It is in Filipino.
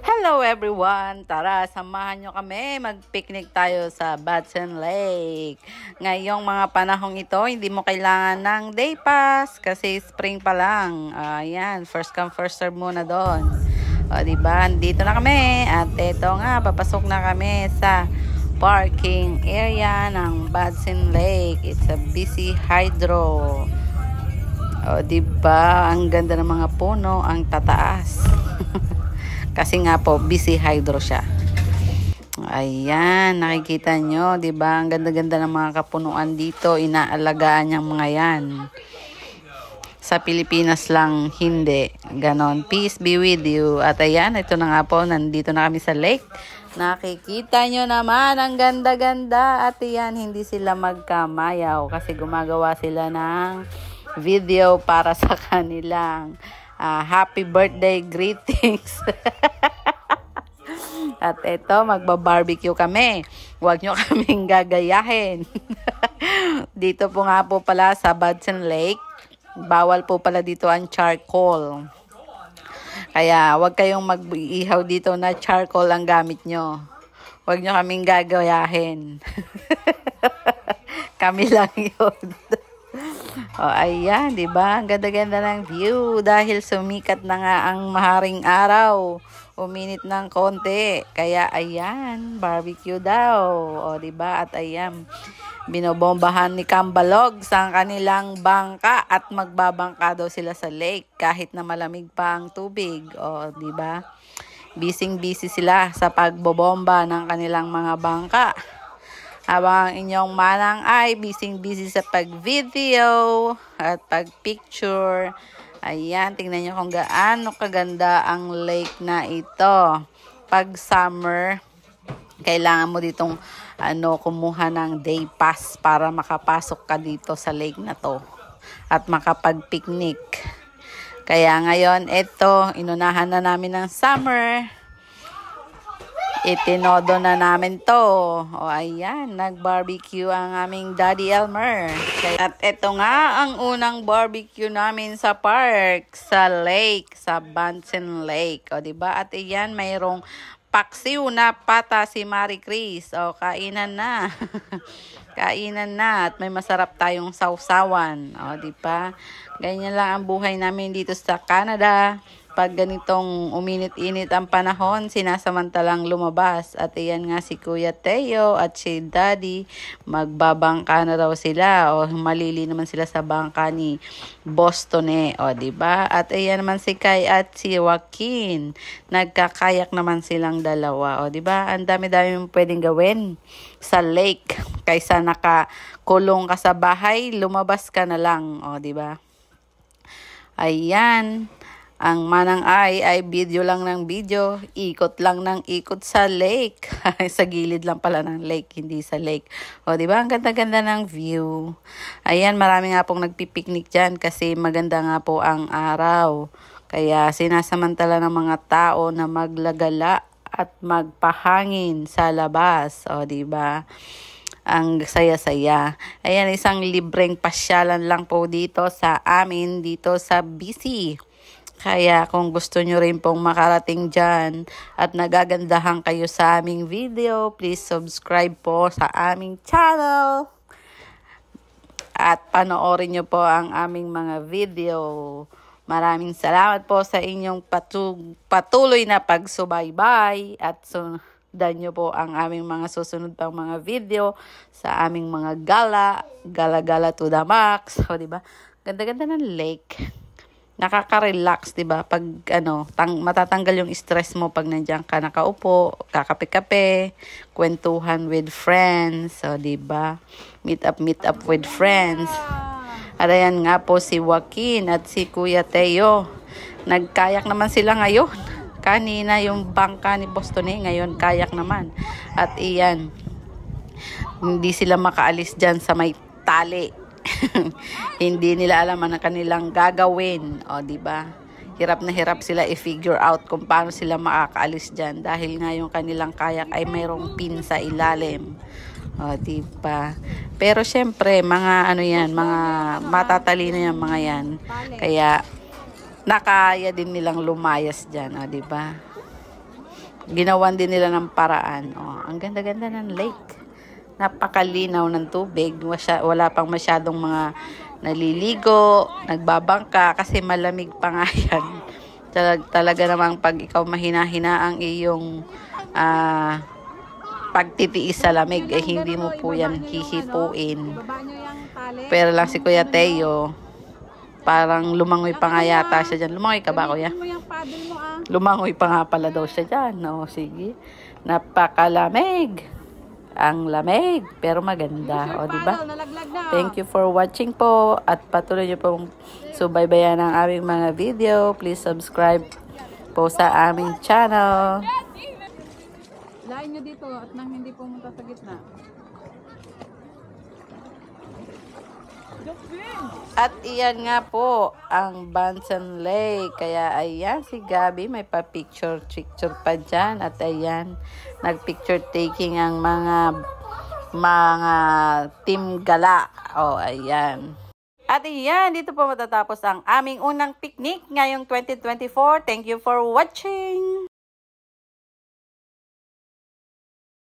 Hello everyone! Tara, samahan nyo kami. Mag-picnic tayo sa Batson Lake. Ngayong mga panahong ito, hindi mo kailangan ng day pass kasi spring pa lang. Ayan, first come first serve muna doon. O diba, dito na kami. At ito nga, papasok na kami sa parking area ng Batson Lake. It's a busy hydro. O diba, ang ganda ng mga puno, ang tataas. Kasi nga po, busy hydro siya. Ayan, nakikita nyo, di ba? Ang ganda-ganda ng mga kapunuan dito. Inaalagaan yung mga yan. Sa Pilipinas lang, hindi. Ganon. Peace be with you. At ayan, ito na nga po, nandito na kami sa lake. Nakikita nyo naman, ang ganda-ganda. At ayan hindi sila magkamayaw kasi gumagawa sila ng video para sa kanilang uh, happy birthday greetings. At eto, magba-barbecue kami. Huwag nyo kaming gagayahin. dito po nga po pala sa Badson Lake, bawal po pala dito ang charcoal. Kaya huwag kayong mag-ihaw dito na charcoal ang gamit nyo. Huwag nyo kaming gagayahin. Kami lang yun oh, ayan, di ba? Ang ganda-ganda ng view dahil sumikat na nga ang maharing araw. Uminit ng konti. Kaya, ayan, barbecue daw. O, di ba? At ayan, binobombahan ni Kambalog sa kanilang bangka at magbabangka daw sila sa lake kahit na malamig pa ang tubig. O, di ba? Bising-busy sila sa pagbobomba ng kanilang mga bangka. Habang inyong manang ay busy-busy sa pag-video at pag-picture. Ayan, tingnan nyo kung gaano kaganda ang lake na ito. Pag summer, kailangan mo ditong ano, kumuha ng day pass para makapasok ka dito sa lake na to at makapag-picnic. Kaya ngayon, ito, inunahan na namin ng summer. Itinodo na namin to. O ayan, nag-barbecue ang aming Daddy Elmer. At ito nga ang unang barbecue namin sa park, sa lake, sa Bunsen Lake. O ba diba? At ayan, mayroong paksiw na pata si Marie Chris. O, kainan na. kainan na. At may masarap tayong sausawan. O, di ba? Ganyan lang ang buhay namin dito sa Canada pag ganitong uminit-init ang panahon, sinasamantalang lumabas. At iyan nga si Kuya Teo at si Daddy, magbabangka na daw sila o malili naman sila sa bangka ni Boston eh. O, ba diba? At iyan naman si Kai at si Joaquin. Nagkakayak naman silang dalawa. O, ba diba? Ang dami-dami yung pwedeng gawin sa lake. Kaysa nakakulong ka sa bahay, lumabas ka na lang. O, ba diba? Ayan. Ang manang ay ay video lang ng video, ikot lang ng ikot sa lake. sa gilid lang pala ng lake, hindi sa lake. O, di ba? Ang ganda-ganda ng view. Ayan, marami nga pong nagpipiknik dyan kasi maganda nga po ang araw. Kaya sinasamantala ng mga tao na maglagala at magpahangin sa labas. O, di ba? ang saya-saya. Ayan, isang libreng pasyalan lang po dito sa amin, dito sa BC. Kaya kung gusto nyo rin pong makarating dyan at nagagandahan kayo sa aming video, please subscribe po sa aming channel. At panoorin nyo po ang aming mga video. Maraming salamat po sa inyong patu patuloy na pagsubaybay at sundan nyo po ang aming mga susunod pang mga video sa aming mga gala, gala-gala to the max. O, diba? Ganda-ganda ng lake nakaka-relax, 'di ba? Pag ano, tang, matatanggal yung stress mo pag nandiyan ka nakaupo, kakape-kape, kwentuhan with friends, so 'di ba? Meet up, meet up with friends. At ayan nga po si Joaquin at si Kuya Teo. Nagkayak naman sila ngayon. Kanina yung bangka ni Boston eh, ngayon kayak naman. At iyan, hindi sila makaalis dyan sa may tali hindi nila alam ang kanilang gagawin. O, di ba? Hirap na hirap sila i-figure out kung paano sila makakaalis dyan dahil nga yung kanilang kayak ay mayroong pin sa ilalim. O, di ba? Pero syempre, mga ano yan, mga matatalino yan, mga yan. Kaya, nakaya din nilang lumayas dyan, o, di ba? Ginawan din nila ng paraan. O, ang ganda-ganda ng lake napakalinaw ng tubig. wala pang masyadong mga naliligo, nagbabangka kasi malamig pa nga yan. Talag, talaga namang pag ikaw mahina-hina ang iyong uh, pagtitiis sa lamig, eh hindi mo po yan hihipuin. Pero lang si Kuya Teo, parang lumangoy pa nga yata siya dyan. Lumangoy ka ba, Kuya? Lumangoy ah. pa nga pala daw siya dyan. No, sige. Napakalamig. Ang lamig, pero maganda. O, di ba? Oh. Thank you for watching po. At patuloy niyo pong subaybayan ang aming mga video. Please subscribe po sa aming channel. Lain niyo dito at nang hindi pumunta sa gitna. At iyan nga po ang Bansan Lake. Kaya ayan si Gabi may pa-picture picture pa dyan. At ayan nag-picture taking ang mga mga team gala. O oh, ayan. At iyan dito po matatapos ang aming unang picnic ngayong 2024. Thank you for watching!